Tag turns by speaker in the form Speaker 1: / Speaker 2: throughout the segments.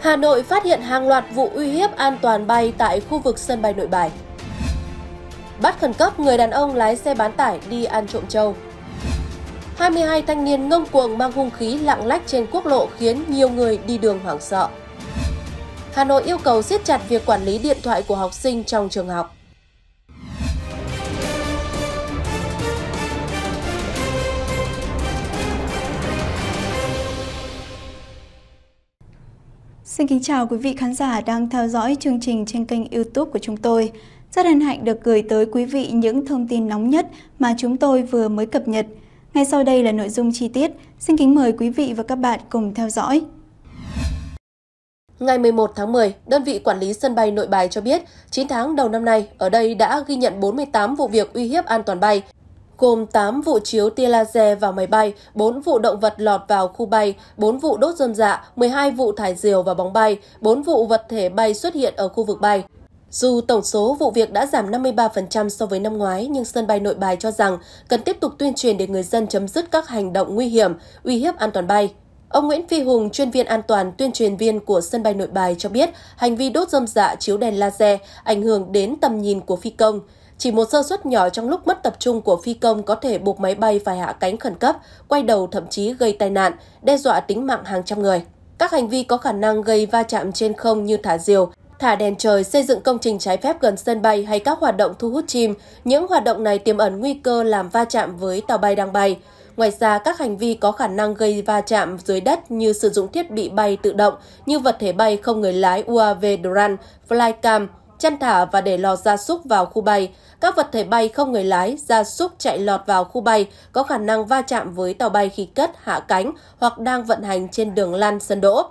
Speaker 1: Hà Nội phát hiện hàng loạt vụ uy hiếp an toàn bay tại khu vực sân bay nội bài. Bắt khẩn cấp người đàn ông lái xe bán tải đi ăn trộm trâu. 22 thanh niên ngông cuồng mang hung khí lạng lách trên quốc lộ khiến nhiều người đi đường hoảng sợ. Hà Nội yêu cầu siết chặt việc quản lý điện thoại của học sinh trong
Speaker 2: trường học. Xin kính chào quý vị khán giả đang theo dõi chương trình trên kênh youtube của chúng tôi. Rất hân hạnh được gửi tới quý vị những thông tin nóng nhất mà chúng tôi vừa mới cập nhật.
Speaker 1: Ngay sau đây là nội dung chi tiết. Xin kính mời quý vị và các bạn cùng theo dõi. Ngày 11 tháng 10, đơn vị quản lý sân bay Nội Bài cho biết, 9 tháng đầu năm nay, ở đây đã ghi nhận 48 vụ việc uy hiếp an toàn bay, gồm 8 vụ chiếu tia laser vào máy bay, 4 vụ động vật lọt vào khu bay, 4 vụ đốt dơm dạ, 12 vụ thải diều vào bóng bay, 4 vụ vật thể bay xuất hiện ở khu vực bay. Dù tổng số vụ việc đã giảm 53% so với năm ngoái, nhưng sân bay Nội Bài cho rằng cần tiếp tục tuyên truyền để người dân chấm dứt các hành động nguy hiểm, uy hiếp an toàn bay. Ông Nguyễn Phi Hùng, chuyên viên an toàn tuyên truyền viên của sân bay Nội Bài cho biết, hành vi đốt dâm dạ chiếu đèn laser ảnh hưởng đến tầm nhìn của phi công. Chỉ một sơ suất nhỏ trong lúc mất tập trung của phi công có thể buộc máy bay phải hạ cánh khẩn cấp, quay đầu thậm chí gây tai nạn, đe dọa tính mạng hàng trăm người. Các hành vi có khả năng gây va chạm trên không như thả diều, thả đèn trời, xây dựng công trình trái phép gần sân bay hay các hoạt động thu hút chim, những hoạt động này tiềm ẩn nguy cơ làm va chạm với tàu bay đang bay. Ngoài ra, các hành vi có khả năng gây va chạm dưới đất như sử dụng thiết bị bay tự động như vật thể bay không người lái UAV Drone, Flycam, chăn thả và để lò gia súc vào khu bay, các vật thể bay không người lái, gia súc chạy lọt vào khu bay có khả năng va chạm với tàu bay khi cất, hạ cánh hoặc đang vận hành trên đường lăn sân đỗ.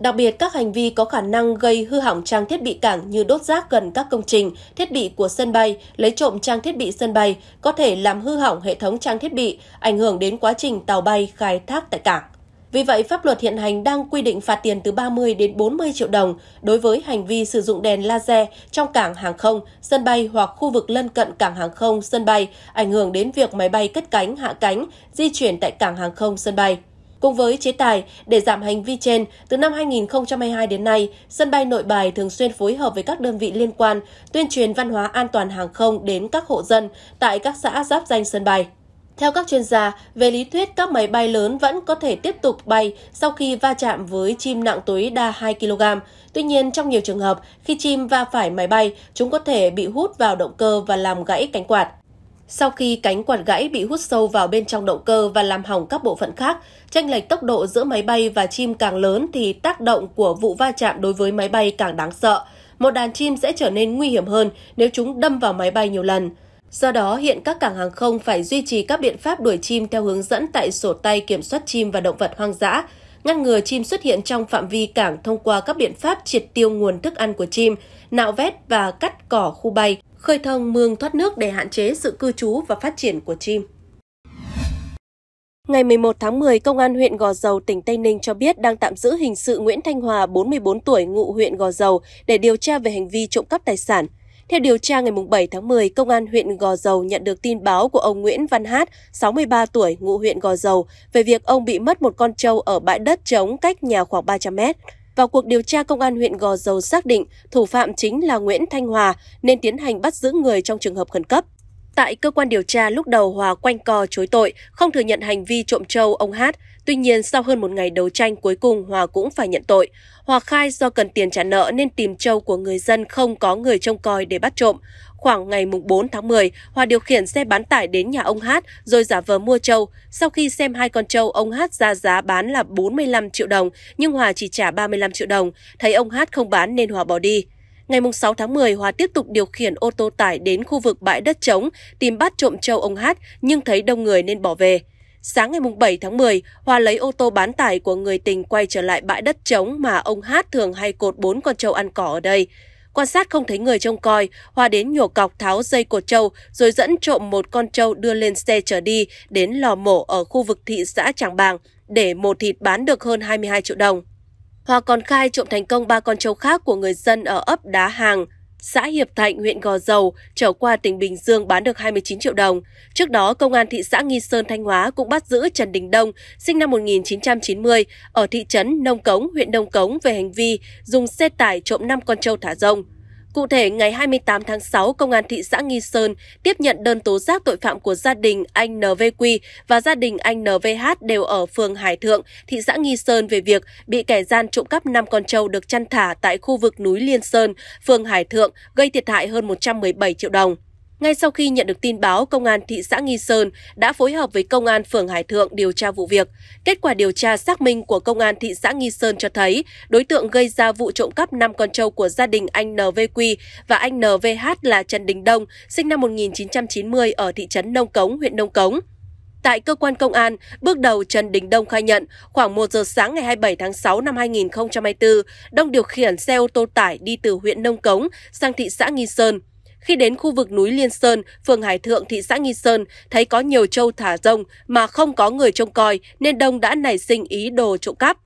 Speaker 1: Đặc biệt, các hành vi có khả năng gây hư hỏng trang thiết bị cảng như đốt rác gần các công trình, thiết bị của sân bay, lấy trộm trang thiết bị sân bay có thể làm hư hỏng hệ thống trang thiết bị, ảnh hưởng đến quá trình tàu bay khai thác tại cảng. Vì vậy, pháp luật hiện hành đang quy định phạt tiền từ 30 đến 40 triệu đồng đối với hành vi sử dụng đèn laser trong cảng hàng không, sân bay hoặc khu vực lân cận cảng hàng không, sân bay, ảnh hưởng đến việc máy bay cất cánh, hạ cánh, di chuyển tại cảng hàng không, sân bay. Cùng với chế tài để giảm hành vi trên, từ năm 2022 đến nay, sân bay Nội Bài thường xuyên phối hợp với các đơn vị liên quan tuyên truyền văn hóa an toàn hàng không đến các hộ dân tại các xã giáp danh sân bay. Theo các chuyên gia, về lý thuyết các máy bay lớn vẫn có thể tiếp tục bay sau khi va chạm với chim nặng tối đa 2 kg. Tuy nhiên, trong nhiều trường hợp, khi chim va phải máy bay, chúng có thể bị hút vào động cơ và làm gãy cánh quạt. Sau khi cánh quạt gãy bị hút sâu vào bên trong động cơ và làm hỏng các bộ phận khác, tranh lệch tốc độ giữa máy bay và chim càng lớn thì tác động của vụ va chạm đối với máy bay càng đáng sợ. Một đàn chim sẽ trở nên nguy hiểm hơn nếu chúng đâm vào máy bay nhiều lần. Do đó, hiện các cảng hàng không phải duy trì các biện pháp đuổi chim theo hướng dẫn tại sổ tay kiểm soát chim và động vật hoang dã, ngăn ngừa chim xuất hiện trong phạm vi cảng thông qua các biện pháp triệt tiêu nguồn thức ăn của chim, nạo vét và cắt cỏ khu bay, khơi thông mương thoát nước để hạn chế sự cư trú và phát triển của chim. Ngày 11 tháng 10, Công an huyện Gò Dầu, tỉnh Tây Ninh cho biết đang tạm giữ hình sự Nguyễn Thanh Hòa, 44 tuổi, ngụ huyện Gò Dầu, để điều tra về hành vi trộm cắp tài sản. Theo điều tra ngày 7 tháng 10, Công an huyện Gò Dầu nhận được tin báo của ông Nguyễn Văn Hát, 63 tuổi, ngụ huyện Gò Dầu, về việc ông bị mất một con trâu ở bãi đất trống cách nhà khoảng 300 mét. Vào cuộc điều tra, Công an huyện Gò Dầu xác định thủ phạm chính là Nguyễn Thanh Hòa nên tiến hành bắt giữ người trong trường hợp khẩn cấp. Tại cơ quan điều tra, lúc đầu Hòa quanh co chối tội, không thừa nhận hành vi trộm trâu ông Hát. Tuy nhiên, sau hơn một ngày đấu tranh cuối cùng Hòa cũng phải nhận tội. Hòa khai do cần tiền trả nợ nên tìm trâu của người dân không có người trông coi để bắt trộm. Khoảng ngày 4 tháng 10, Hòa điều khiển xe bán tải đến nhà ông Hát rồi giả vờ mua trâu. Sau khi xem hai con trâu, ông Hát ra giá bán là 45 triệu đồng, nhưng Hòa chỉ trả 35 triệu đồng. Thấy ông Hát không bán nên Hòa bỏ đi. Ngày 6 tháng 10, Hòa tiếp tục điều khiển ô tô tải đến khu vực bãi đất trống, tìm bắt trộm châu ông Hát nhưng thấy đông người nên bỏ về. Sáng ngày 7 tháng 10, Hòa lấy ô tô bán tải của người tình quay trở lại bãi đất trống mà ông Hát thường hay cột bốn con trâu ăn cỏ ở đây. Quan sát không thấy người trông coi, Hòa đến nhổ cọc tháo dây cột trâu rồi dẫn trộm một con trâu đưa lên xe chở đi đến lò mổ ở khu vực thị xã Tràng Bàng để mổ thịt bán được hơn 22 triệu đồng. Hòa còn khai trộm thành công ba con trâu khác của người dân ở ấp Đá Hàng, xã Hiệp Thạnh, huyện Gò Dầu trở qua tỉnh Bình Dương bán được 29 triệu đồng. Trước đó, Công an thị xã Nghi Sơn, Thanh Hóa cũng bắt giữ Trần Đình Đông, sinh năm 1990, ở thị trấn Nông Cống, huyện Nông Cống về hành vi dùng xe tải trộm 5 con trâu thả rông. Cụ thể, ngày 28 tháng 6, Công an thị xã Nghi Sơn tiếp nhận đơn tố giác tội phạm của gia đình anh NVQ và gia đình anh NVH đều ở phường Hải Thượng, thị xã Nghi Sơn về việc bị kẻ gian trộm cắp 5 con trâu được chăn thả tại khu vực núi Liên Sơn, phường Hải Thượng, gây thiệt hại hơn 117 triệu đồng. Ngay sau khi nhận được tin báo, Công an thị xã Nghi Sơn đã phối hợp với Công an phường Hải Thượng điều tra vụ việc. Kết quả điều tra xác minh của Công an thị xã Nghi Sơn cho thấy đối tượng gây ra vụ trộm cắp 5 con trâu của gia đình anh NVQ và anh NVH là Trần Đình Đông, sinh năm 1990 ở thị trấn Nông Cống, huyện Nông Cống. Tại cơ quan công an, bước đầu Trần Đình Đông khai nhận khoảng 1 giờ sáng ngày 27 tháng 6 năm 2024, Đông điều khiển xe ô tô tải đi từ huyện Nông Cống sang thị xã Nghi Sơn. Khi đến khu vực núi Liên Sơn, phường Hải Thượng, thị xã Nghi Sơn, thấy có nhiều trâu thả rông mà không có người trông coi nên Đông đã nảy sinh ý đồ trộm cắp.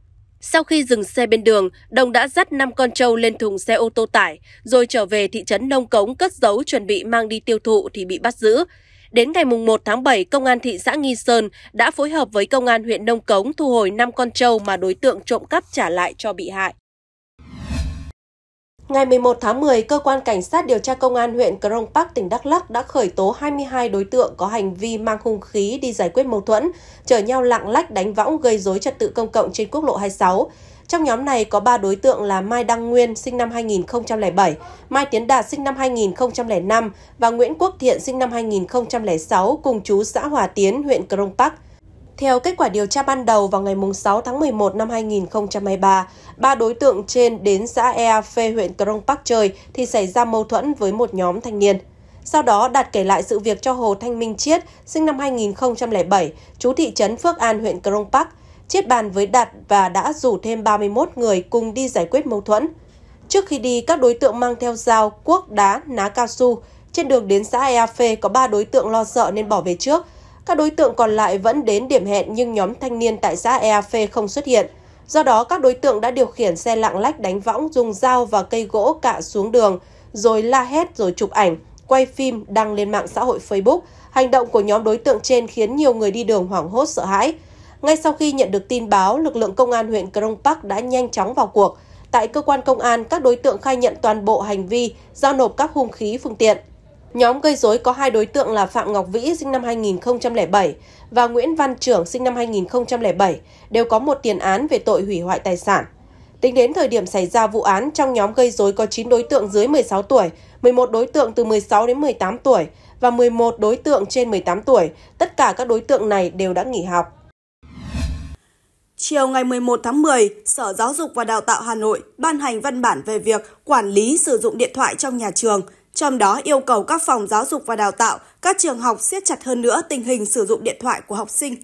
Speaker 1: Sau khi dừng xe bên đường, Đông đã dắt 5 con trâu lên thùng xe ô tô tải, rồi trở về thị trấn Nông Cống cất giấu chuẩn bị mang đi tiêu thụ thì bị bắt giữ. Đến ngày 1 tháng 7, Công an thị xã Nghi Sơn đã phối hợp với Công an huyện Nông Cống thu hồi 5 con trâu mà đối tượng trộm cắp trả lại cho bị hại. Ngày 11 tháng 10, Cơ quan Cảnh sát điều tra Công an huyện Krông Park, tỉnh Đắk Lắk đã khởi tố 22 đối tượng có hành vi mang hung khí đi giải quyết mâu thuẫn, chở nhau lạng lách đánh võng gây dối trật tự công cộng trên quốc lộ 26. Trong nhóm này có 3 đối tượng là Mai Đăng Nguyên sinh năm 2007, Mai Tiến Đạt sinh năm 2005 và Nguyễn Quốc Thiện sinh năm 2006 cùng chú xã Hòa Tiến, huyện Krông Park. Theo kết quả điều tra ban đầu vào ngày 6 tháng 11 năm 2023, ba đối tượng trên đến xã Ea Phê huyện Crong Park chơi thì xảy ra mâu thuẫn với một nhóm thanh niên. Sau đó, Đạt kể lại sự việc cho Hồ Thanh Minh Chiết, sinh năm 2007, chú thị trấn Phước An, huyện Crong Park. Chiết bàn với Đạt và đã rủ thêm 31 người cùng đi giải quyết mâu thuẫn. Trước khi đi, các đối tượng mang theo dao, cuốc, đá, ná cao su. Trên đường đến xã Ea Phê có ba đối tượng lo sợ nên bỏ về trước – các đối tượng còn lại vẫn đến điểm hẹn nhưng nhóm thanh niên tại xã EAF không xuất hiện. Do đó, các đối tượng đã điều khiển xe lạng lách đánh võng dùng dao và cây gỗ cạ xuống đường, rồi la hét rồi chụp ảnh, quay phim đăng lên mạng xã hội Facebook. Hành động của nhóm đối tượng trên khiến nhiều người đi đường hoảng hốt sợ hãi. Ngay sau khi nhận được tin báo, lực lượng công an huyện Krông Park đã nhanh chóng vào cuộc. Tại cơ quan công an, các đối tượng khai nhận toàn bộ hành vi, giao nộp các hung khí, phương tiện. Nhóm gây dối có hai đối tượng là Phạm Ngọc Vĩ sinh năm 2007 và Nguyễn Văn Trưởng sinh năm 2007 đều có một tiền án về tội hủy hoại tài sản. Tính đến thời điểm xảy ra vụ án, trong nhóm gây dối có 9 đối tượng dưới 16 tuổi, 11 đối tượng từ 16 đến 18 tuổi và 11 đối tượng trên 18 tuổi. Tất cả các đối tượng này
Speaker 2: đều đã nghỉ học. Chiều ngày 11 tháng 10, Sở Giáo dục và Đào tạo Hà Nội ban hành văn bản về việc quản lý sử dụng điện thoại trong nhà trường – trong đó yêu cầu các phòng giáo dục và đào tạo, các trường học siết chặt hơn nữa tình hình sử dụng điện thoại của học sinh.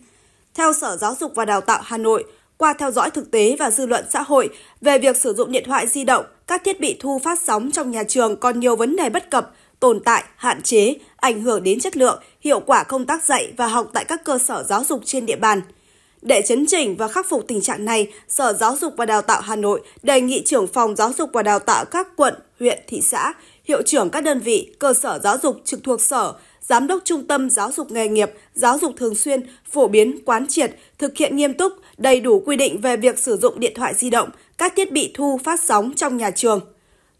Speaker 2: Theo Sở Giáo dục và Đào tạo Hà Nội, qua theo dõi thực tế và dư luận xã hội về việc sử dụng điện thoại di động, các thiết bị thu phát sóng trong nhà trường còn nhiều vấn đề bất cập, tồn tại, hạn chế, ảnh hưởng đến chất lượng, hiệu quả công tác dạy và học tại các cơ sở giáo dục trên địa bàn. Để chấn chỉnh và khắc phục tình trạng này, Sở Giáo dục và Đào tạo Hà Nội đề nghị trưởng phòng Giáo dục và Đào tạo các quận, huyện, thị xã hiệu trưởng các đơn vị, cơ sở giáo dục trực thuộc sở, giám đốc trung tâm giáo dục nghề nghiệp, giáo dục thường xuyên phổ biến quán triệt, thực hiện nghiêm túc đầy đủ quy định về việc sử dụng điện thoại di động, các thiết bị thu phát sóng trong nhà trường.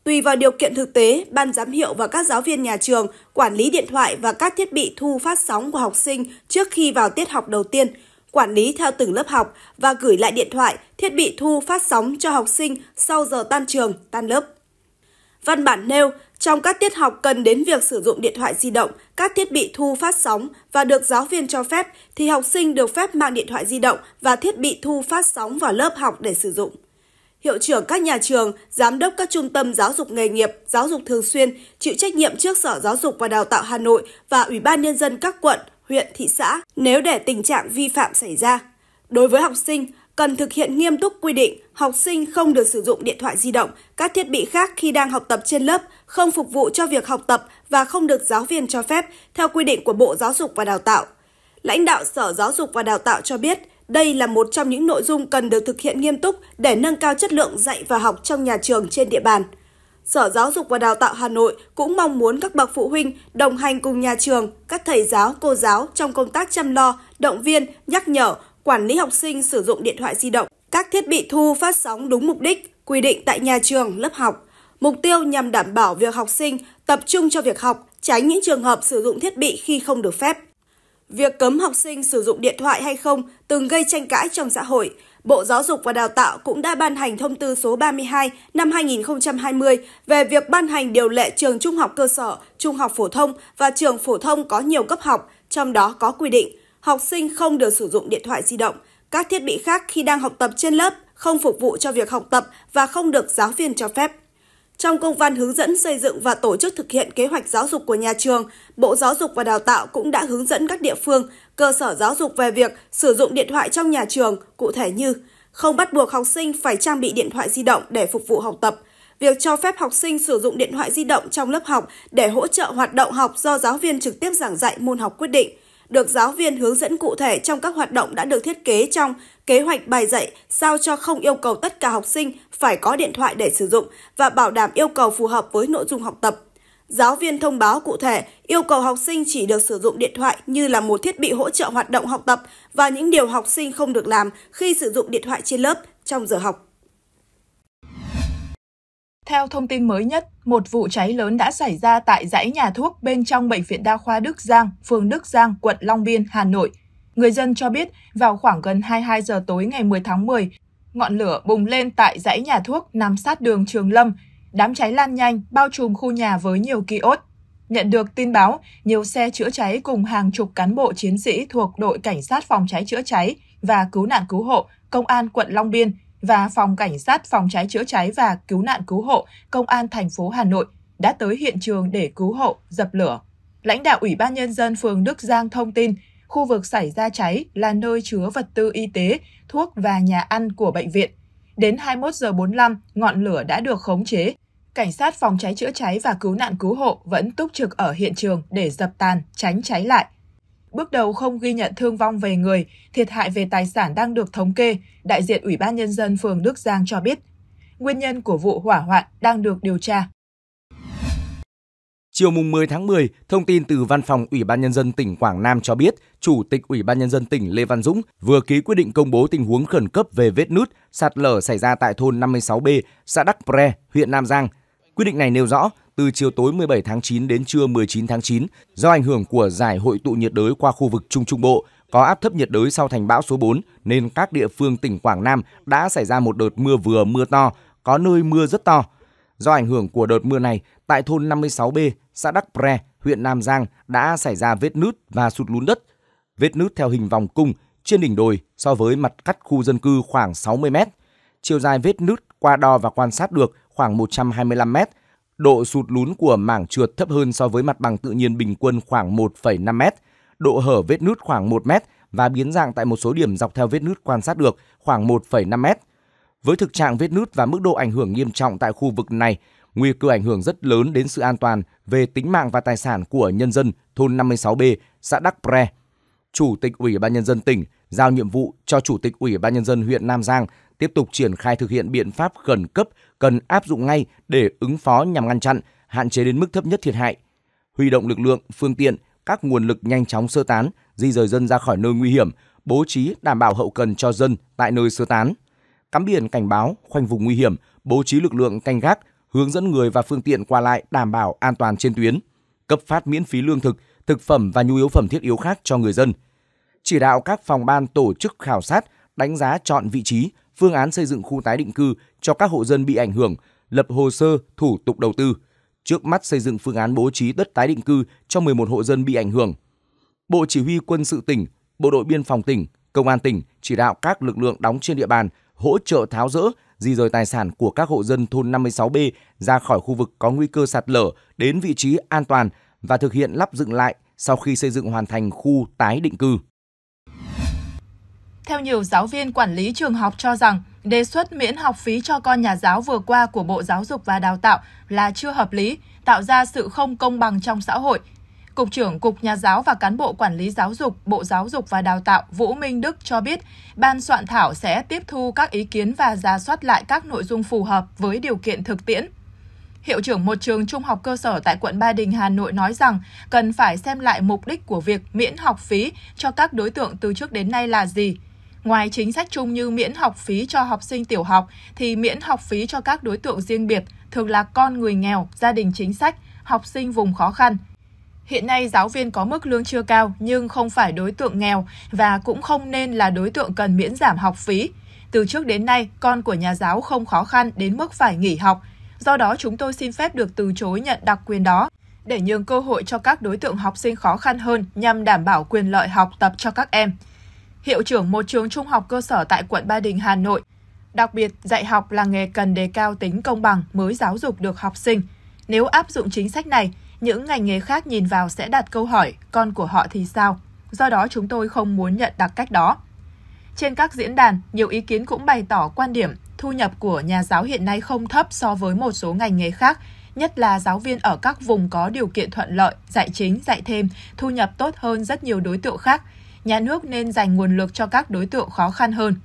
Speaker 2: Tùy vào điều kiện thực tế, ban giám hiệu và các giáo viên nhà trường quản lý điện thoại và các thiết bị thu phát sóng của học sinh trước khi vào tiết học đầu tiên, quản lý theo từng lớp học và gửi lại điện thoại, thiết bị thu phát sóng cho học sinh sau giờ tan trường, tan lớp. Văn bản nêu trong các tiết học cần đến việc sử dụng điện thoại di động, các thiết bị thu phát sóng và được giáo viên cho phép thì học sinh được phép mang điện thoại di động và thiết bị thu phát sóng vào lớp học để sử dụng. Hiệu trưởng các nhà trường, giám đốc các trung tâm giáo dục nghề nghiệp, giáo dục thường xuyên chịu trách nhiệm trước Sở Giáo dục và Đào tạo Hà Nội và Ủy ban nhân dân các quận, huyện, thị xã nếu để tình trạng vi phạm xảy ra. Đối với học sinh, cần thực hiện nghiêm túc quy định học sinh không được sử dụng điện thoại di động, các thiết bị khác khi đang học tập trên lớp, không phục vụ cho việc học tập và không được giáo viên cho phép theo quy định của Bộ Giáo dục và Đào tạo. Lãnh đạo Sở Giáo dục và Đào tạo cho biết, đây là một trong những nội dung cần được thực hiện nghiêm túc để nâng cao chất lượng dạy và học trong nhà trường trên địa bàn. Sở Giáo dục và Đào tạo Hà Nội cũng mong muốn các bậc phụ huynh đồng hành cùng nhà trường, các thầy giáo, cô giáo trong công tác chăm lo, động viên, nhắc nhở, quản lý học sinh sử dụng điện thoại di động, các thiết bị thu phát sóng đúng mục đích, quy định tại nhà trường, lớp học. Mục tiêu nhằm đảm bảo việc học sinh tập trung cho việc học, tránh những trường hợp sử dụng thiết bị khi không được phép. Việc cấm học sinh sử dụng điện thoại hay không từng gây tranh cãi trong xã hội. Bộ Giáo dục và Đào tạo cũng đã ban hành thông tư số 32 năm 2020 về việc ban hành điều lệ trường trung học cơ sở, trung học phổ thông và trường phổ thông có nhiều cấp học, trong đó có quy định học sinh không được sử dụng điện thoại di động, các thiết bị khác khi đang học tập trên lớp không phục vụ cho việc học tập và không được giáo viên cho phép. Trong công văn hướng dẫn xây dựng và tổ chức thực hiện kế hoạch giáo dục của nhà trường, Bộ Giáo dục và Đào tạo cũng đã hướng dẫn các địa phương, cơ sở giáo dục về việc sử dụng điện thoại trong nhà trường, cụ thể như không bắt buộc học sinh phải trang bị điện thoại di động để phục vụ học tập, việc cho phép học sinh sử dụng điện thoại di động trong lớp học để hỗ trợ hoạt động học do giáo viên trực tiếp giảng dạy môn học quyết định – được giáo viên hướng dẫn cụ thể trong các hoạt động đã được thiết kế trong kế hoạch bài dạy sao cho không yêu cầu tất cả học sinh phải có điện thoại để sử dụng và bảo đảm yêu cầu phù hợp với nội dung học tập. Giáo viên thông báo cụ thể yêu cầu học sinh chỉ được sử dụng điện thoại như là một thiết bị hỗ trợ hoạt động học tập và những điều học sinh không được làm khi sử dụng điện thoại trên lớp trong giờ học.
Speaker 3: Theo thông tin mới nhất, một vụ cháy lớn đã xảy ra tại dãy nhà thuốc bên trong Bệnh viện Đa khoa Đức Giang, phường Đức Giang, quận Long Biên, Hà Nội. Người dân cho biết vào khoảng gần 22 giờ tối ngày 10 tháng 10, ngọn lửa bùng lên tại dãy nhà thuốc nằm sát đường Trường Lâm. Đám cháy lan nhanh, bao trùm khu nhà với nhiều kiosk. Nhận được tin báo, nhiều xe chữa cháy cùng hàng chục cán bộ chiến sĩ thuộc đội Cảnh sát phòng cháy chữa cháy và cứu nạn cứu hộ, Công an quận Long Biên và Phòng Cảnh sát Phòng cháy chữa cháy và Cứu nạn Cứu hộ Công an thành phố Hà Nội đã tới hiện trường để cứu hộ, dập lửa. Lãnh đạo Ủy ban Nhân dân phường Đức Giang thông tin, khu vực xảy ra cháy là nơi chứa vật tư y tế, thuốc và nhà ăn của bệnh viện. Đến 21 giờ 45, ngọn lửa đã được khống chế. Cảnh sát phòng cháy chữa cháy và cứu nạn cứu hộ vẫn túc trực ở hiện trường để dập tàn, tránh cháy lại bước đầu không ghi nhận thương vong về người, thiệt hại về tài sản đang được thống kê, đại diện Ủy ban Nhân dân phường Đức Giang cho biết. Nguyên nhân của vụ hỏa hoạn đang được điều tra.
Speaker 4: Chiều mùng 10 tháng 10, thông tin từ Văn phòng Ủy ban nhân dân tỉnh Quảng Nam cho biết, Chủ tịch Ủy ban nhân dân tỉnh Lê Văn Dũng vừa ký quyết định công bố tình huống khẩn cấp về vết nứt sạt lở xảy ra tại thôn 56B, xã Đắc Pre, huyện Nam Giang Quyết định này nêu rõ, từ chiều tối 17 tháng 9 đến trưa 19 tháng 9, do ảnh hưởng của giải hội tụ nhiệt đới qua khu vực Trung Trung Bộ, có áp thấp nhiệt đới sau thành bão số 4 nên các địa phương tỉnh Quảng Nam đã xảy ra một đợt mưa vừa mưa to, có nơi mưa rất to. Do ảnh hưởng của đợt mưa này, tại thôn 56B, xã Đắc Pre, huyện Nam Giang đã xảy ra vết nứt và sụt lún đất. Vết nứt theo hình vòng cung trên đỉnh đồi so với mặt cắt khu dân cư khoảng 60 mét. Chiều dài vết nứt qua đo và quan sát được khoảng 125 mét. Độ sụt lún của mảng trượt thấp hơn so với mặt bằng tự nhiên bình quân khoảng 1,5 mét. Độ hở vết nứt khoảng 1 mét và biến dạng tại một số điểm dọc theo vết nứt quan sát được khoảng 1,5 mét. Với thực trạng vết nứt và mức độ ảnh hưởng nghiêm trọng tại khu vực này, nguy cơ ảnh hưởng rất lớn đến sự an toàn về tính mạng và tài sản của nhân dân thôn 56B, xã Đắc Pre. Chủ tịch Ủy ban nhân dân tỉnh giao nhiệm vụ cho Chủ tịch Ủy ban nhân dân huyện Nam Giang tiếp tục triển khai thực hiện biện pháp khẩn cấp cần áp dụng ngay để ứng phó nhằm ngăn chặn, hạn chế đến mức thấp nhất thiệt hại. Huy động lực lượng, phương tiện, các nguồn lực nhanh chóng sơ tán, di rời dân ra khỏi nơi nguy hiểm, bố trí đảm bảo hậu cần cho dân tại nơi sơ tán. Cắm biển cảnh báo, khoanh vùng nguy hiểm, bố trí lực lượng canh gác, hướng dẫn người và phương tiện qua lại đảm bảo an toàn trên tuyến, cấp phát miễn phí lương thực, thực phẩm và nhu yếu phẩm thiết yếu khác cho người dân. Chỉ đạo các phòng ban tổ chức khảo sát, đánh giá chọn vị trí, phương án xây dựng khu tái định cư cho các hộ dân bị ảnh hưởng, lập hồ sơ, thủ tục đầu tư. Trước mắt xây dựng phương án bố trí đất tái định cư cho 11 hộ dân bị ảnh hưởng. Bộ Chỉ huy Quân sự tỉnh, Bộ đội Biên phòng tỉnh, Công an tỉnh chỉ đạo các lực lượng đóng trên địa bàn hỗ trợ tháo rỡ, di rời tài sản của các hộ dân thôn 56B ra khỏi khu vực có nguy cơ sạt lở đến vị trí an toàn và thực hiện lắp dựng lại sau khi xây dựng hoàn thành khu tái định cư.
Speaker 3: Theo nhiều giáo viên quản lý trường học cho rằng, đề xuất miễn học phí cho con nhà giáo vừa qua của Bộ Giáo dục và Đào tạo là chưa hợp lý, tạo ra sự không công bằng trong xã hội. Cục trưởng Cục Nhà giáo và Cán bộ Quản lý Giáo dục, Bộ Giáo dục và Đào tạo Vũ Minh Đức cho biết, ban soạn thảo sẽ tiếp thu các ý kiến và ra soát lại các nội dung phù hợp với điều kiện thực tiễn. Hiệu trưởng một trường trung học cơ sở tại quận Ba Đình, Hà Nội nói rằng cần phải xem lại mục đích của việc miễn học phí cho các đối tượng từ trước đến nay là gì – Ngoài chính sách chung như miễn học phí cho học sinh tiểu học, thì miễn học phí cho các đối tượng riêng biệt, thường là con người nghèo, gia đình chính sách, học sinh vùng khó khăn. Hiện nay giáo viên có mức lương chưa cao nhưng không phải đối tượng nghèo và cũng không nên là đối tượng cần miễn giảm học phí. Từ trước đến nay, con của nhà giáo không khó khăn đến mức phải nghỉ học. Do đó chúng tôi xin phép được từ chối nhận đặc quyền đó để nhường cơ hội cho các đối tượng học sinh khó khăn hơn nhằm đảm bảo quyền lợi học tập cho các em hiệu trưởng một trường trung học cơ sở tại quận Ba Đình, Hà Nội. Đặc biệt, dạy học là nghề cần đề cao tính công bằng mới giáo dục được học sinh. Nếu áp dụng chính sách này, những ngành nghề khác nhìn vào sẽ đặt câu hỏi con của họ thì sao? Do đó chúng tôi không muốn nhận đặc cách đó. Trên các diễn đàn, nhiều ý kiến cũng bày tỏ quan điểm thu nhập của nhà giáo hiện nay không thấp so với một số ngành nghề khác, nhất là giáo viên ở các vùng có điều kiện thuận lợi, dạy chính, dạy thêm, thu nhập tốt hơn rất nhiều đối tượng khác – nhà nước nên dành nguồn lực cho các đối tượng khó khăn hơn.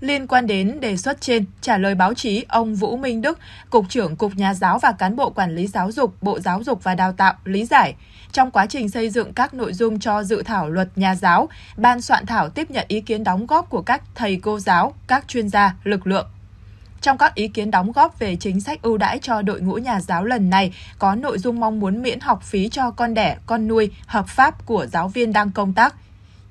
Speaker 3: Liên quan đến đề xuất trên, trả lời báo chí, ông Vũ Minh Đức, Cục trưởng Cục Nhà giáo và Cán bộ Quản lý Giáo dục, Bộ Giáo dục và Đào tạo, lý giải, trong quá trình xây dựng các nội dung cho dự thảo luật nhà giáo, ban soạn thảo tiếp nhận ý kiến đóng góp của các thầy cô giáo, các chuyên gia, lực lượng. Trong các ý kiến đóng góp về chính sách ưu đãi cho đội ngũ nhà giáo lần này, có nội dung mong muốn miễn học phí cho con đẻ, con nuôi, hợp pháp của giáo viên đang công tác –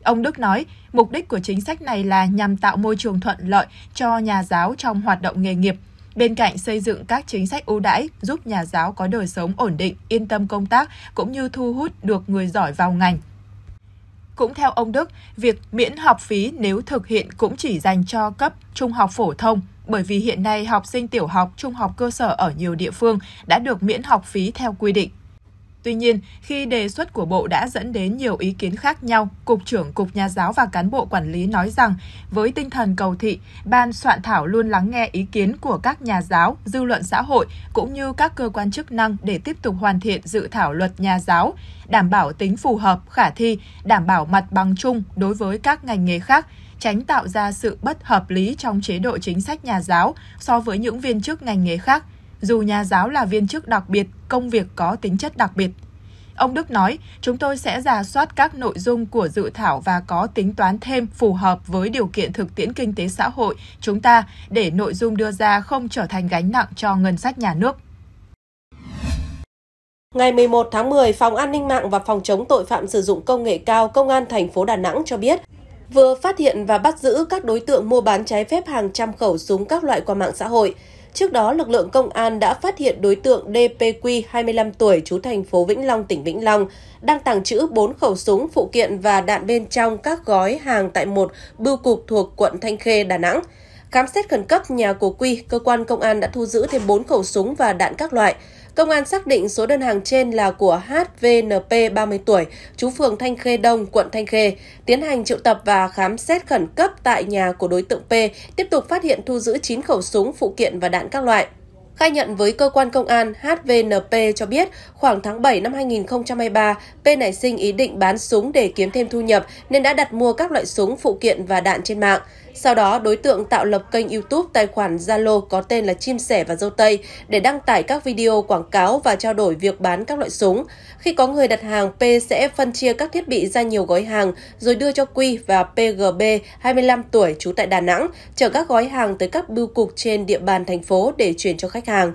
Speaker 3: Ông Đức nói, mục đích của chính sách này là nhằm tạo môi trường thuận lợi cho nhà giáo trong hoạt động nghề nghiệp, bên cạnh xây dựng các chính sách ưu đãi giúp nhà giáo có đời sống ổn định, yên tâm công tác cũng như thu hút được người giỏi vào ngành. Cũng theo ông Đức, việc miễn học phí nếu thực hiện cũng chỉ dành cho cấp trung học phổ thông, bởi vì hiện nay học sinh tiểu học, trung học cơ sở ở nhiều địa phương đã được miễn học phí theo quy định. Tuy nhiên, khi đề xuất của Bộ đã dẫn đến nhiều ý kiến khác nhau, Cục trưởng Cục Nhà giáo và cán bộ quản lý nói rằng, với tinh thần cầu thị, Ban soạn thảo luôn lắng nghe ý kiến của các nhà giáo, dư luận xã hội cũng như các cơ quan chức năng để tiếp tục hoàn thiện dự thảo luật nhà giáo, đảm bảo tính phù hợp, khả thi, đảm bảo mặt bằng chung đối với các ngành nghề khác, tránh tạo ra sự bất hợp lý trong chế độ chính sách nhà giáo so với những viên chức ngành nghề khác – dù nhà giáo là viên chức đặc biệt, công việc có tính chất đặc biệt. Ông Đức nói, chúng tôi sẽ giả soát các nội dung của dự thảo và có tính toán thêm phù hợp với điều kiện thực tiễn kinh tế xã hội chúng ta để nội dung đưa ra không trở thành gánh nặng cho ngân sách nhà nước. Ngày 11 tháng
Speaker 1: 10, Phòng An ninh mạng và Phòng chống tội phạm sử dụng công nghệ cao Công an thành phố Đà Nẵng cho biết, vừa phát hiện và bắt giữ các đối tượng mua bán trái phép hàng trăm khẩu súng các loại qua mạng xã hội. Trước đó, lực lượng công an đã phát hiện đối tượng DPQ 25 tuổi trú thành phố Vĩnh Long, tỉnh Vĩnh Long, đang tàng trữ 4 khẩu súng, phụ kiện và đạn bên trong các gói hàng tại một bưu cục thuộc quận Thanh Khê, Đà Nẵng. Khám xét khẩn cấp nhà của Quy, cơ quan công an đã thu giữ thêm 4 khẩu súng và đạn các loại, Công an xác định số đơn hàng trên là của HVNP 30 tuổi, chú phường Thanh Khê Đông, quận Thanh Khê, tiến hành triệu tập và khám xét khẩn cấp tại nhà của đối tượng P, tiếp tục phát hiện thu giữ 9 khẩu súng, phụ kiện và đạn các loại. Khai nhận với cơ quan công an, HVNP cho biết khoảng tháng 7 năm 2023, P nảy sinh ý định bán súng để kiếm thêm thu nhập nên đã đặt mua các loại súng, phụ kiện và đạn trên mạng. Sau đó, đối tượng tạo lập kênh YouTube tài khoản Zalo có tên là Chim Sẻ và Dâu Tây để đăng tải các video quảng cáo và trao đổi việc bán các loại súng. Khi có người đặt hàng, P sẽ phân chia các thiết bị ra nhiều gói hàng rồi đưa cho Quy và PGB 25 tuổi trú tại Đà Nẵng chở các gói hàng tới các bưu cục trên địa bàn thành phố để chuyển cho khách hàng.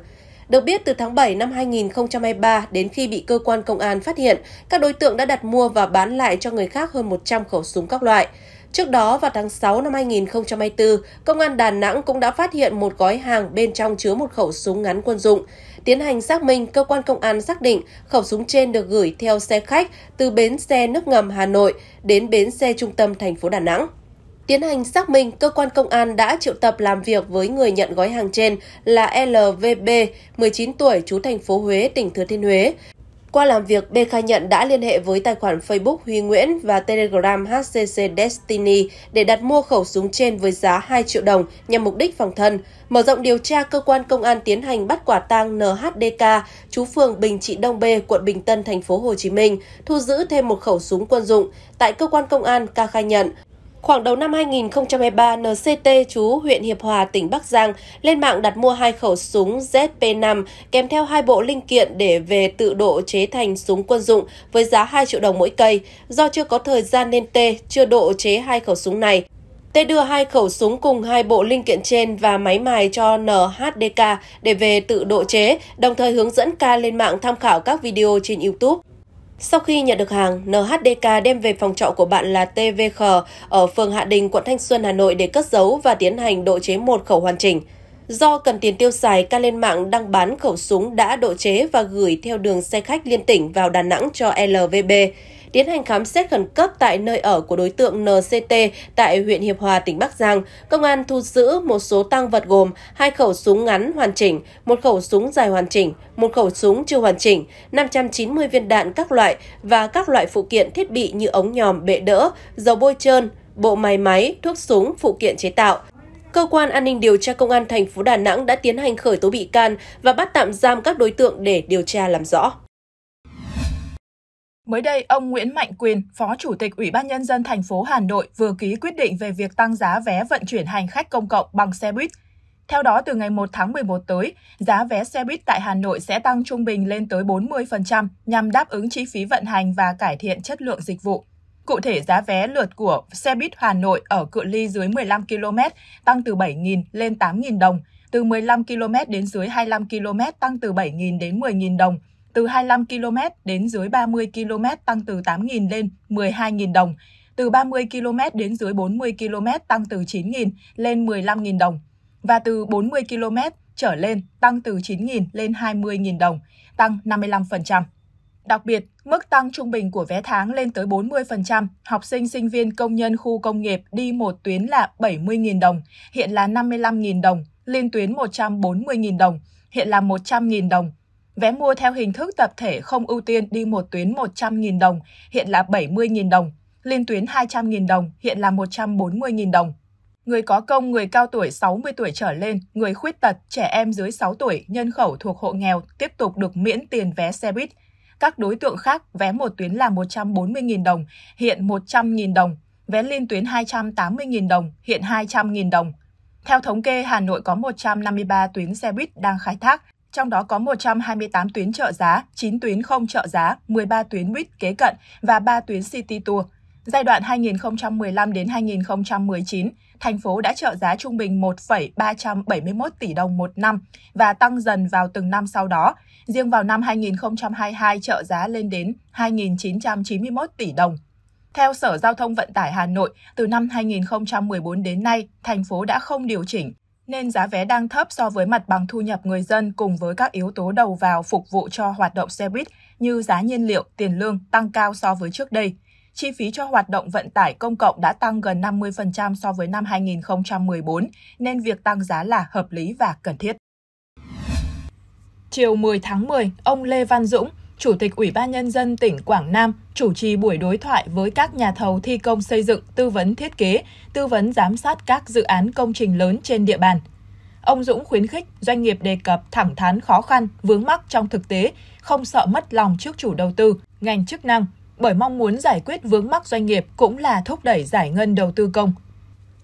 Speaker 1: Được biết, từ tháng 7 năm 2023 đến khi bị cơ quan công an phát hiện, các đối tượng đã đặt mua và bán lại cho người khác hơn 100 khẩu súng các loại. Trước đó vào tháng 6 năm 2024, Công an Đà Nẵng cũng đã phát hiện một gói hàng bên trong chứa một khẩu súng ngắn quân dụng. Tiến hành xác minh, cơ quan công an xác định khẩu súng trên được gửi theo xe khách từ bến xe nước ngầm Hà Nội đến bến xe trung tâm thành phố Đà Nẵng. Tiến hành xác minh, cơ quan công an đã triệu tập làm việc với người nhận gói hàng trên là LVB, 19 tuổi, trú thành phố Huế, tỉnh Thừa Thiên Huế, qua làm việc, B khai nhận đã liên hệ với tài khoản Facebook Huy Nguyễn và Telegram HCC Destiny để đặt mua khẩu súng trên với giá 2 triệu đồng nhằm mục đích phòng thân. Mở rộng điều tra, cơ quan công an tiến hành bắt quả tang NHDK, chú phường Bình Trị Đông B, quận Bình Tân, thành phố Hồ Chí Minh, thu giữ thêm một khẩu súng quân dụng. Tại cơ quan công an, Ca khai nhận Khoảng đầu năm 2023, NCT chú huyện Hiệp Hòa, tỉnh Bắc Giang lên mạng đặt mua hai khẩu súng ZP5 kèm theo hai bộ linh kiện để về tự độ chế thành súng quân dụng với giá 2 triệu đồng mỗi cây. Do chưa có thời gian nên T chưa độ chế hai khẩu súng này. T đưa hai khẩu súng cùng hai bộ linh kiện trên và máy mài cho NHDK để về tự độ chế, đồng thời hướng dẫn K lên mạng tham khảo các video trên YouTube. Sau khi nhận được hàng, NHDK đem về phòng trọ của bạn là TVK ở phường Hạ Đình, quận Thanh Xuân, Hà Nội để cất giấu và tiến hành độ chế một khẩu hoàn chỉnh. Do cần tiền tiêu xài, ca lên mạng đăng bán khẩu súng đã độ chế và gửi theo đường xe khách liên tỉnh vào Đà Nẵng cho LVB tiến hành khám xét khẩn cấp tại nơi ở của đối tượng NCT tại huyện Hiệp Hòa, tỉnh Bắc Giang, công an thu giữ một số tăng vật gồm hai khẩu súng ngắn hoàn chỉnh, một khẩu súng dài hoàn chỉnh, một khẩu súng chưa hoàn chỉnh, 590 viên đạn các loại và các loại phụ kiện thiết bị như ống nhòm bệ đỡ, dầu bôi trơn, bộ máy máy, thuốc súng, phụ kiện chế tạo. Cơ quan an ninh điều tra công an thành phố Đà Nẵng đã tiến hành khởi tố bị can và bắt tạm giam các đối tượng để điều tra làm rõ.
Speaker 3: Mới đây, ông Nguyễn Mạnh Quyền, Phó Chủ tịch Ủy ban Nhân dân thành phố Hà Nội vừa ký quyết định về việc tăng giá vé vận chuyển hành khách công cộng bằng xe buýt. Theo đó, từ ngày 1 tháng 11 tới, giá vé xe buýt tại Hà Nội sẽ tăng trung bình lên tới 40% nhằm đáp ứng chi phí vận hành và cải thiện chất lượng dịch vụ. Cụ thể, giá vé lượt của xe buýt Hà Nội ở cự ly dưới 15 km tăng từ 7.000 lên 8.000 đồng, từ 15 km đến dưới 25 km tăng từ 7.000 đến 10.000 đồng – từ 25 km đến dưới 30 km tăng từ 8.000 lên 12.000 đồng, từ 30 km đến dưới 40 km tăng từ 9.000 lên 15.000 đồng và từ 40 km trở lên tăng từ 9.000 lên 20.000 đồng, tăng 55%. Đặc biệt, mức tăng trung bình của vé tháng lên tới 40%, học sinh sinh viên công nhân khu công nghiệp đi một tuyến là 70.000 đồng, hiện là 55.000 đồng, liên tuyến 140.000 đồng, hiện là 100.000 đồng, Vé mua theo hình thức tập thể không ưu tiên đi một tuyến 100.000 đồng, hiện là 70.000 đồng, liên tuyến 200.000 đồng, hiện là 140.000 đồng. Người có công, người cao tuổi 60 tuổi trở lên, người khuyết tật, trẻ em dưới 6 tuổi, nhân khẩu thuộc hộ nghèo tiếp tục được miễn tiền vé xe buýt. Các đối tượng khác, vé một tuyến là 140.000 đồng, hiện 100.000 đồng, vé liên tuyến 280.000 đồng, hiện 200.000 đồng. Theo thống kê, Hà Nội có 153 tuyến xe buýt đang khai thác, trong đó có 128 tuyến trợ giá, 9 tuyến không trợ giá, 13 tuyến buýt kế cận và 3 tuyến city tour. Giai đoạn 2015 đến 2019, thành phố đã trợ giá trung bình 1,371 tỷ đồng một năm và tăng dần vào từng năm sau đó. Riêng vào năm 2022 trợ giá lên đến 2.991 tỷ đồng. Theo Sở Giao thông Vận tải Hà Nội, từ năm 2014 đến nay, thành phố đã không điều chỉnh nên giá vé đang thấp so với mặt bằng thu nhập người dân cùng với các yếu tố đầu vào phục vụ cho hoạt động xe buýt như giá nhiên liệu, tiền lương tăng cao so với trước đây. Chi phí cho hoạt động vận tải công cộng đã tăng gần 50% so với năm 2014, nên việc tăng giá là hợp lý và cần thiết. Chiều 10 tháng 10, ông Lê Văn Dũng, Chủ tịch Ủy ban Nhân dân tỉnh Quảng Nam chủ trì buổi đối thoại với các nhà thầu thi công xây dựng, tư vấn thiết kế, tư vấn giám sát các dự án công trình lớn trên địa bàn. Ông Dũng khuyến khích doanh nghiệp đề cập thẳng thắn khó khăn, vướng mắc trong thực tế, không sợ mất lòng trước chủ đầu tư, ngành chức năng, bởi mong muốn giải quyết vướng mắc doanh nghiệp cũng là thúc đẩy giải ngân đầu tư công.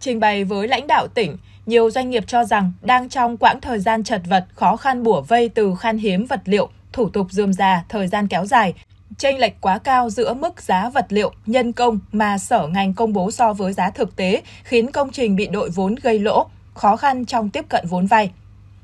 Speaker 3: Trình bày với lãnh đạo tỉnh, nhiều doanh nghiệp cho rằng đang trong quãng thời gian chật vật, khó khăn bủa vây từ khan hiếm vật liệu, thủ tục dườm già, thời gian kéo dài, chênh lệch quá cao giữa mức giá vật liệu, nhân công mà sở ngành công bố so với giá thực tế khiến công trình bị đội vốn gây lỗ, khó khăn trong tiếp cận vốn vay.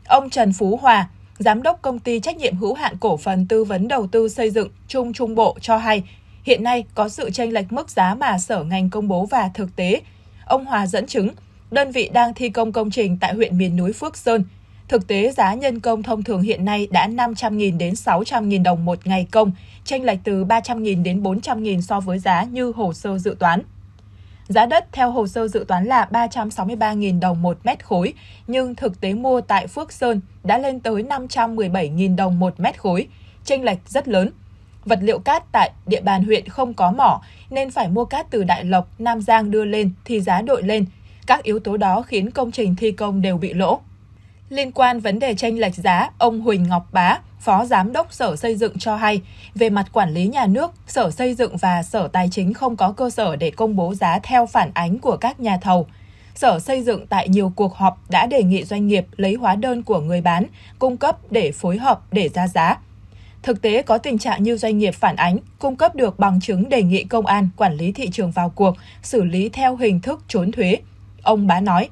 Speaker 3: Ông Trần Phú Hòa, giám đốc công ty trách nhiệm hữu hạn cổ phần tư vấn đầu tư xây dựng Trung Trung Bộ cho hay, hiện nay có sự chênh lệch mức giá mà sở ngành công bố và thực tế. Ông Hòa dẫn chứng, đơn vị đang thi công công trình tại huyện miền núi Phước Sơn Thực tế, giá nhân công thông thường hiện nay đã 500.000 đến 600.000 đồng một ngày công, chênh lệch từ 300.000 đến 400.000 so với giá như hồ sơ dự toán. Giá đất theo hồ sơ dự toán là 363.000 đồng một mét khối, nhưng thực tế mua tại Phước Sơn đã lên tới 517.000 đồng một mét khối, chênh lệch rất lớn. Vật liệu cát tại địa bàn huyện không có mỏ nên phải mua cát từ Đại Lộc, Nam Giang đưa lên thì giá đội lên. Các yếu tố đó khiến công trình thi công đều bị lỗ. Liên quan vấn đề tranh lệch giá, ông Huỳnh Ngọc Bá, Phó Giám đốc Sở Xây dựng cho hay, về mặt quản lý nhà nước, Sở Xây dựng và Sở Tài chính không có cơ sở để công bố giá theo phản ánh của các nhà thầu. Sở Xây dựng tại nhiều cuộc họp đã đề nghị doanh nghiệp lấy hóa đơn của người bán, cung cấp để phối hợp để ra giá. Thực tế có tình trạng như doanh nghiệp phản ánh, cung cấp được bằng chứng đề nghị công an, quản lý thị trường vào cuộc, xử lý theo hình thức trốn thuế. Ông Bá nói,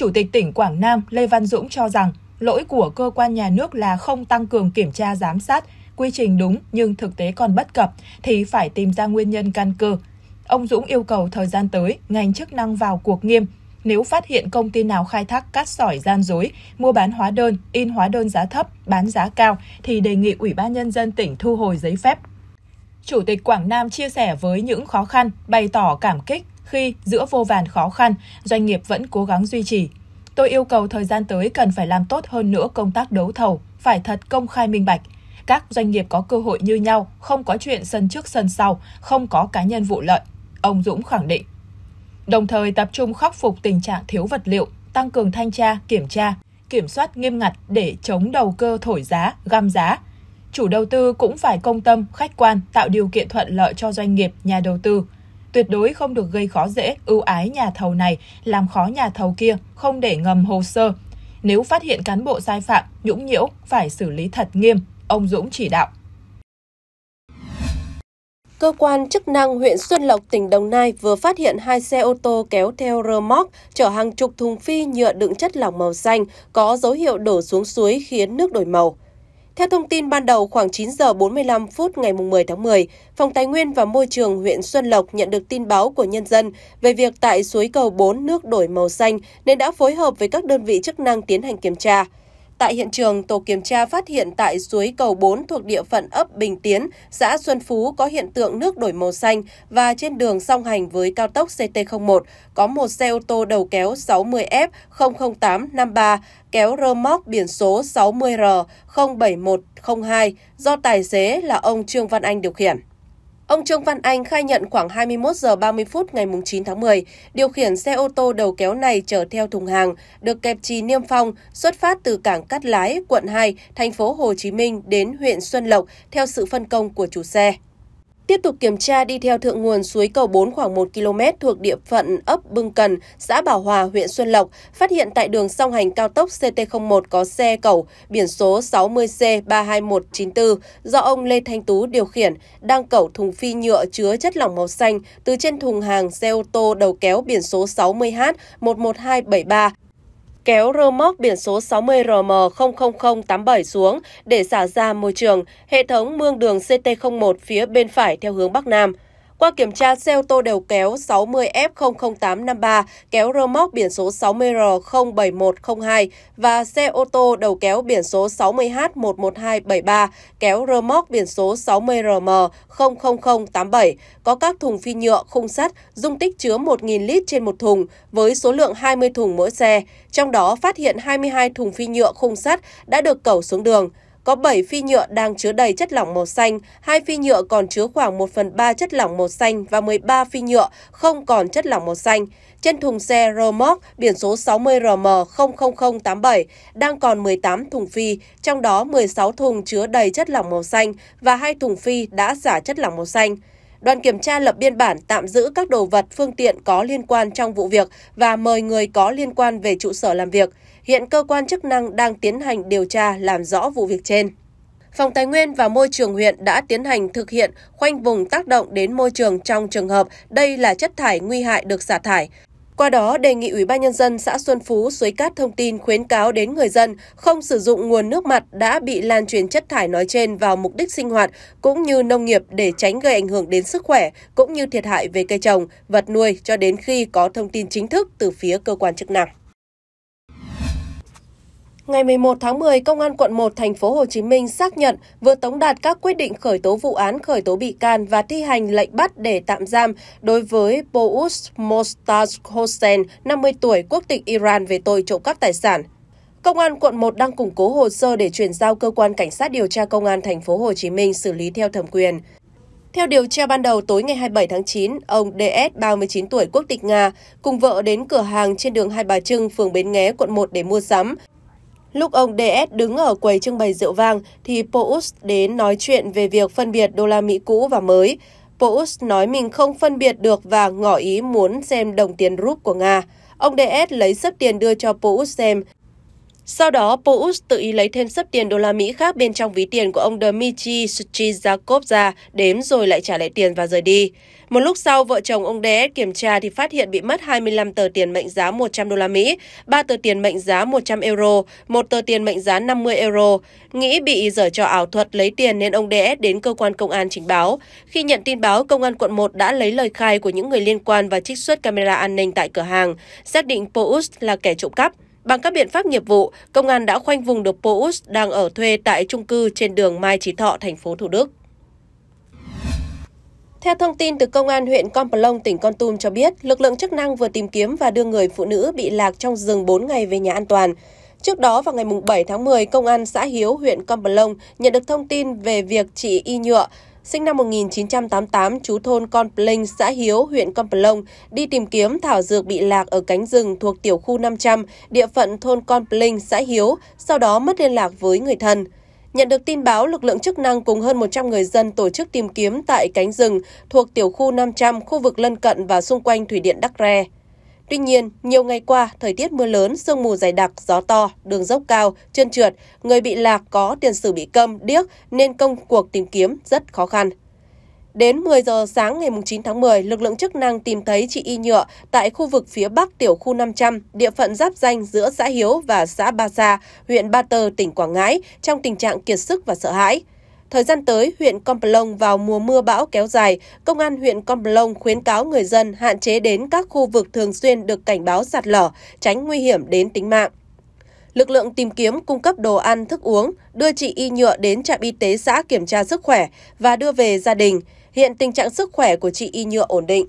Speaker 3: Chủ tịch tỉnh Quảng Nam Lê Văn Dũng cho rằng lỗi của cơ quan nhà nước là không tăng cường kiểm tra giám sát, quy trình đúng nhưng thực tế còn bất cập thì phải tìm ra nguyên nhân căn cơ. Ông Dũng yêu cầu thời gian tới ngành chức năng vào cuộc nghiêm nếu phát hiện công ty nào khai thác cát sỏi gian dối, mua bán hóa đơn, in hóa đơn giá thấp, bán giá cao thì đề nghị Ủy ban nhân dân tỉnh thu hồi giấy phép. Chủ tịch Quảng Nam chia sẻ với những khó khăn, bày tỏ cảm kích khi giữa vô vàn khó khăn, doanh nghiệp vẫn cố gắng duy trì. Tôi yêu cầu thời gian tới cần phải làm tốt hơn nữa công tác đấu thầu, phải thật công khai minh bạch. Các doanh nghiệp có cơ hội như nhau, không có chuyện sân trước sân sau, không có cá nhân vụ lợi, ông Dũng khẳng định. Đồng thời tập trung khắc phục tình trạng thiếu vật liệu, tăng cường thanh tra, kiểm tra, kiểm soát nghiêm ngặt để chống đầu cơ thổi giá, găm giá. Chủ đầu tư cũng phải công tâm, khách quan, tạo điều kiện thuận lợi cho doanh nghiệp, nhà đầu tư – tuyệt đối không được gây khó dễ, ưu ái nhà thầu này, làm khó nhà thầu kia, không để ngầm hồ sơ. Nếu phát hiện cán bộ sai phạm, nhũng nhiễu, phải xử lý thật nghiêm, ông Dũng chỉ đạo.
Speaker 1: Cơ quan chức năng huyện Xuân Lộc, tỉnh Đồng Nai vừa phát hiện hai xe ô tô kéo theo rơ móc chở hàng chục thùng phi nhựa đựng chất lỏng màu xanh có dấu hiệu đổ xuống suối khiến nước đổi màu. Theo thông tin ban đầu, khoảng 9 giờ 45 phút ngày 10 tháng 10, Phòng Tài nguyên và Môi trường huyện Xuân Lộc nhận được tin báo của nhân dân về việc tại suối cầu 4 nước đổi màu xanh nên đã phối hợp với các đơn vị chức năng tiến hành kiểm tra. Tại hiện trường, tổ kiểm tra phát hiện tại suối cầu 4 thuộc địa phận ấp Bình Tiến, xã Xuân Phú có hiện tượng nước đổi màu xanh và trên đường song hành với cao tốc CT01 có một xe ô tô đầu kéo 60F00853 kéo rơ móc biển số 60R07102 do tài xế là ông Trương Văn Anh điều khiển. Ông Trương Văn Anh khai nhận khoảng 21 giờ 30 phút ngày 9 tháng 10, điều khiển xe ô tô đầu kéo này chở theo thùng hàng được kẹp trì niêm phong xuất phát từ cảng Cát Lái, quận 2, thành phố Hồ Chí Minh đến huyện Xuân Lộc theo sự phân công của chủ xe. Tiếp tục kiểm tra đi theo thượng nguồn suối cầu 4 khoảng 1 km thuộc địa phận ấp Bưng Cần, xã Bảo Hòa, huyện Xuân Lộc, phát hiện tại đường song hành cao tốc CT01 có xe cầu biển số 60C32194 do ông Lê Thanh Tú điều khiển, đang cẩu thùng phi nhựa chứa chất lỏng màu xanh từ trên thùng hàng xe ô tô đầu kéo biển số 60H11273 kéo rơ móc biển số 60RM00087 xuống để xả ra môi trường hệ thống mương đường CT01 phía bên phải theo hướng Bắc Nam. Qua kiểm tra, xe ô tô đầu kéo 60F00853 kéo rơ móc biển số 60R07102 và xe ô tô đầu kéo biển số 60H11273 kéo rơ móc biển số 60RM00087 có các thùng phi nhựa, khung sắt, dung tích chứa 1.000 lít trên một thùng với số lượng 20 thùng mỗi xe. Trong đó phát hiện 22 thùng phi nhựa khung sắt đã được cẩu xuống đường có 7 phi nhựa đang chứa đầy chất lỏng màu xanh, hai phi nhựa còn chứa khoảng 1 phần 3 chất lỏng màu xanh và 13 phi nhựa không còn chất lỏng màu xanh. Trên thùng xe Romoc biển số 60RM00087 đang còn 18 thùng phi, trong đó 16 thùng chứa đầy chất lỏng màu xanh và hai thùng phi đã giả chất lỏng màu xanh. Đoàn kiểm tra lập biên bản tạm giữ các đồ vật, phương tiện có liên quan trong vụ việc và mời người có liên quan về trụ sở làm việc. Hiện cơ quan chức năng đang tiến hành điều tra làm rõ vụ việc trên. Phòng Tài nguyên và Môi trường huyện đã tiến hành thực hiện khoanh vùng tác động đến môi trường trong trường hợp đây là chất thải nguy hại được xả thải. Qua đó, đề nghị Ủy ban Nhân dân xã Xuân Phú Suối Cát thông tin khuyến cáo đến người dân không sử dụng nguồn nước mặt đã bị lan truyền chất thải nói trên vào mục đích sinh hoạt cũng như nông nghiệp để tránh gây ảnh hưởng đến sức khỏe cũng như thiệt hại về cây trồng, vật nuôi cho đến khi có thông tin chính thức từ phía cơ quan chức năng. Ngày 11 tháng 10, Công an quận 1 thành phố Hồ Chí Minh xác nhận vừa tống đạt các quyết định khởi tố vụ án, khởi tố bị can và thi hành lệnh bắt để tạm giam đối với Bous Mostaz Hossein, 50 tuổi, quốc tịch Iran về tội trộm cắp tài sản. Công an quận 1 đang củng cố hồ sơ để chuyển giao cơ quan cảnh sát điều tra công an thành phố Hồ Chí Minh xử lý theo thẩm quyền. Theo điều tra ban đầu tối ngày 27 tháng 9, ông DS 39 tuổi quốc tịch Nga cùng vợ đến cửa hàng trên đường Hai Bà Trưng, phường Bến Nghé, quận 1 để mua sắm. Lúc ông DS đứng ở quầy trưng bày rượu vang thì Pous đến nói chuyện về việc phân biệt đô la Mỹ cũ và mới. Pous nói mình không phân biệt được và ngỏ ý muốn xem đồng tiền rúp của Nga. Ông DS lấy sấp tiền đưa cho Pous xem sau đó, Pous tự ý lấy thêm sấp tiền đô la Mỹ khác bên trong ví tiền của ông Dmitry Suchizakov ra, đếm rồi lại trả lại tiền và rời đi. Một lúc sau, vợ chồng ông DS kiểm tra thì phát hiện bị mất 25 tờ tiền mệnh giá 100 đô la Mỹ, 3 tờ tiền mệnh giá 100 euro, một tờ tiền mệnh giá 50 euro. Nghĩ bị dở trò ảo thuật lấy tiền nên ông DS đến cơ quan công an trình báo. Khi nhận tin báo, công an quận 1 đã lấy lời khai của những người liên quan và trích xuất camera an ninh tại cửa hàng, xác định Pous là kẻ trộm cắp. Bằng các biện pháp nghiệp vụ, công an đã khoanh vùng được Pous đang ở thuê tại trung cư trên đường Mai Chí Thọ, thành phố Thủ Đức. Theo thông tin từ Công an huyện Con Plong, tỉnh Con Tum cho biết, lực lượng chức năng vừa tìm kiếm và đưa người phụ nữ bị lạc trong rừng 4 ngày về nhà an toàn. Trước đó vào ngày 7 tháng 10, Công an xã Hiếu, huyện Con Plong nhận được thông tin về việc chị Y Nhựa, sinh năm 1988, chú thôn Con Plênh, xã Hiếu, huyện Con Plông, đi tìm kiếm thảo dược bị lạc ở cánh rừng thuộc tiểu khu 500, địa phận thôn Con Plênh, xã Hiếu, sau đó mất liên lạc với người thân. Nhận được tin báo, lực lượng chức năng cùng hơn 100 người dân tổ chức tìm kiếm tại cánh rừng thuộc tiểu khu 500, khu vực lân cận và xung quanh thủy điện Đắc Re. Tuy nhiên, nhiều ngày qua, thời tiết mưa lớn, sương mù dày đặc, gió to, đường dốc cao, trơn trượt, người bị lạc có tiền sử bị câm, điếc nên công cuộc tìm kiếm rất khó khăn. Đến 10 giờ sáng ngày 9 tháng 10, lực lượng chức năng tìm thấy chị Y Nhựa tại khu vực phía bắc tiểu khu 500, địa phận giáp danh giữa xã Hiếu và xã Ba Sa, huyện Ba Tơ, tỉnh Quảng Ngãi, trong tình trạng kiệt sức và sợ hãi. Thời gian tới, huyện Con Plong vào mùa mưa bão kéo dài, Công an huyện Con Plong khuyến cáo người dân hạn chế đến các khu vực thường xuyên được cảnh báo sạt lở, tránh nguy hiểm đến tính mạng. Lực lượng tìm kiếm cung cấp đồ ăn, thức uống, đưa chị Y Nhựa đến trạm y tế xã kiểm tra sức khỏe và đưa về gia đình. Hiện tình trạng sức khỏe của chị Y Nhựa ổn định.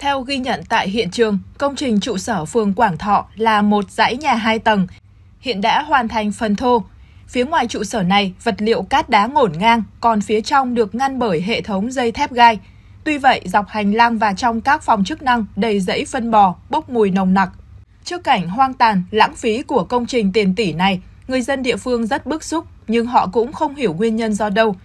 Speaker 3: Theo ghi nhận tại hiện trường, công trình trụ sở phường Quảng Thọ là một dãy nhà 2 tầng. Hiện đã hoàn thành phần thô, Phía ngoài trụ sở này, vật liệu cát đá ngổn ngang, còn phía trong được ngăn bởi hệ thống dây thép gai. Tuy vậy, dọc hành lang và trong các phòng chức năng đầy rẫy phân bò, bốc mùi nồng nặc. Trước cảnh hoang tàn, lãng phí của công trình tiền tỷ này, người dân địa phương rất bức xúc, nhưng họ cũng không hiểu nguyên nhân do đâu.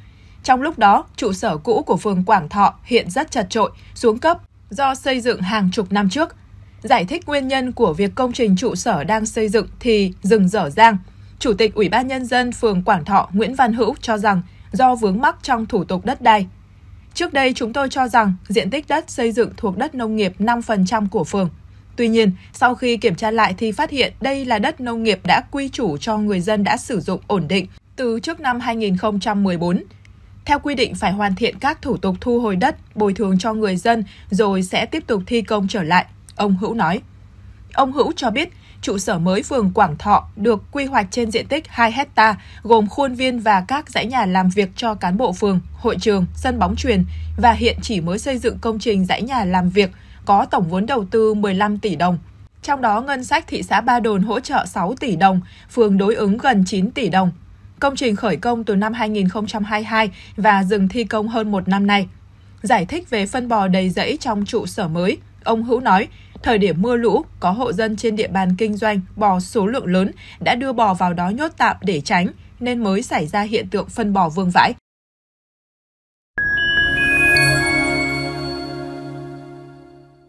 Speaker 3: Trong lúc đó, trụ sở cũ của phường Quảng Thọ hiện rất chật trội, xuống cấp do xây dựng hàng chục năm trước. Giải thích nguyên nhân của việc công trình trụ sở đang xây dựng thì rừng dở dang – Chủ tịch Ủy ban Nhân dân phường Quảng Thọ Nguyễn Văn Hữu cho rằng do vướng mắc trong thủ tục đất đai. Trước đây chúng tôi cho rằng diện tích đất xây dựng thuộc đất nông nghiệp 5% của phường. Tuy nhiên, sau khi kiểm tra lại thì phát hiện đây là đất nông nghiệp đã quy chủ cho người dân đã sử dụng ổn định từ trước năm 2014. Theo quy định phải hoàn thiện các thủ tục thu hồi đất, bồi thường cho người dân rồi sẽ tiếp tục thi công trở lại, ông Hữu nói. Ông Hữu cho biết trụ sở mới phường Quảng Thọ được quy hoạch trên diện tích 2 hecta, gồm khuôn viên và các dãy nhà làm việc cho cán bộ phường, hội trường, sân bóng truyền và hiện chỉ mới xây dựng công trình dãy nhà làm việc có tổng vốn đầu tư 15 tỷ đồng. Trong đó, ngân sách thị xã Ba Đồn hỗ trợ 6 tỷ đồng, phường đối ứng gần 9 tỷ đồng. Công trình khởi công từ năm 2022 và dừng thi công hơn một năm nay. Giải thích về phân bò đầy rẫy trong trụ sở mới, ông Hữu nói – Thời điểm mưa lũ, có hộ dân trên địa bàn kinh doanh bò số lượng lớn đã đưa bò vào đó nhốt tạm để tránh, nên mới xảy ra hiện tượng phân bò vương vãi.